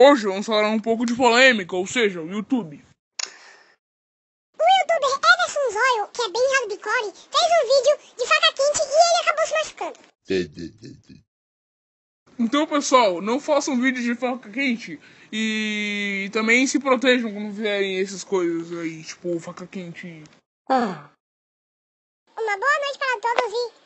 Hoje vamos falar um pouco de polêmica, ou seja, o YouTube. O youtuber Everson Zoyo, que é bem hardcore, fez um vídeo de faca quente e ele acabou se machucando. Então, pessoal, não façam vídeos de faca quente e também se protejam quando vierem essas coisas aí, tipo faca quente. Ah. Uma boa noite para todos e